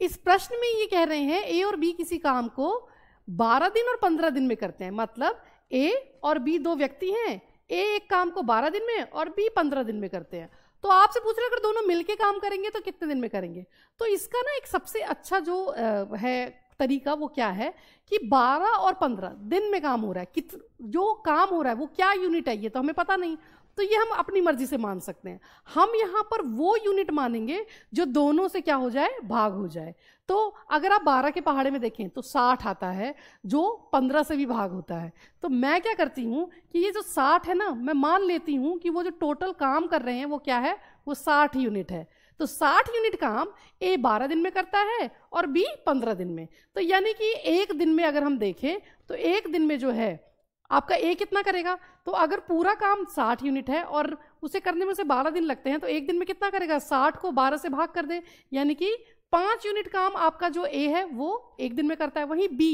इस प्रश्न में ये कह रहे हैं ए और बी किसी काम को 12 दिन और 15 दिन में करते हैं मतलब ए और बी दो व्यक्ति हैं ए एक काम को 12 दिन में और बी 15 दिन में करते हैं तो आपसे पूछ रहे अगर दोनों मिलके काम करेंगे तो कितने दिन में करेंगे तो इसका ना एक सबसे अच्छा जो है तरीका वो क्या है कि 12 और 15 दिन में काम हो रहा है कित जो काम हो रहा है वो क्या यूनिट है ये तो हमें पता नहीं तो ये हम अपनी मर्जी से मान सकते हैं हम यहाँ पर वो यूनिट मानेंगे जो दोनों से क्या हो जाए भाग हो जाए तो अगर आप 12 के पहाड़े में देखें तो 60 आता है जो 15 से भी भाग होता है तो मैं क्या करती हूँ कि ये जो 60 है ना मैं मान लेती हूँ कि वो जो टोटल काम कर रहे हैं वो क्या है वो 60 यूनिट है तो 60 यूनिट काम ए 12 दिन में करता है और बी 15 दिन में तो यानी कि एक दिन में अगर हम देखें तो एक दिन में जो है आपका ए कितना करेगा तो अगर पूरा काम 60 यूनिट है और उसे करने में उसे 12 दिन लगते हैं तो एक दिन में कितना करेगा 60 को 12 से भाग कर दे यानी कि पाँच यूनिट काम आपका जो ए है वो एक दिन में करता है वहीं बी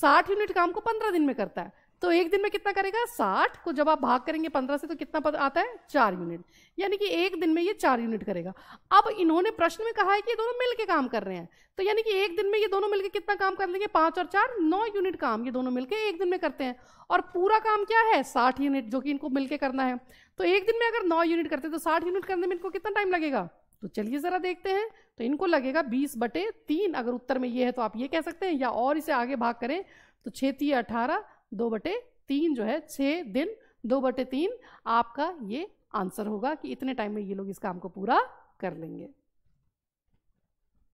साठ यूनिट काम को पंद्रह दिन में करता है तो एक दिन में कितना करेगा साठ को तो जब आप भाग करेंगे पंद्रह से तो कितना पद आता है चार यूनिट यानी कि एक दिन में ये चार यूनिट करेगा अब इन्होंने प्रश्न में कहा है कि ये दोनों मिलके काम कर रहे हैं तो यानी कि एक दिन में ये दोनों मिलके कितना काम कर लेंगे पांच और चार नौ यूनिट काम ये दोनों मिलकर एक दिन में करते हैं और पूरा काम क्या है साठ यूनिट जो कि इनको मिलकर करना है तो एक दिन में अगर नौ यूनिट करते तो साठ यूनिट करने में इनको कितना टाइम लगेगा तो चलिए ज़रा देखते हैं तो इनको लगेगा बीस बटे तीन अगर उत्तर में ये है तो आप ये कह सकते हैं या और इसे आगे भाग करें तो छेती अठारह दो बटे तीन जो है छः दिन दो बटे तीन आपका ये आंसर होगा कि इतने टाइम में ये लोग इस काम को पूरा कर लेंगे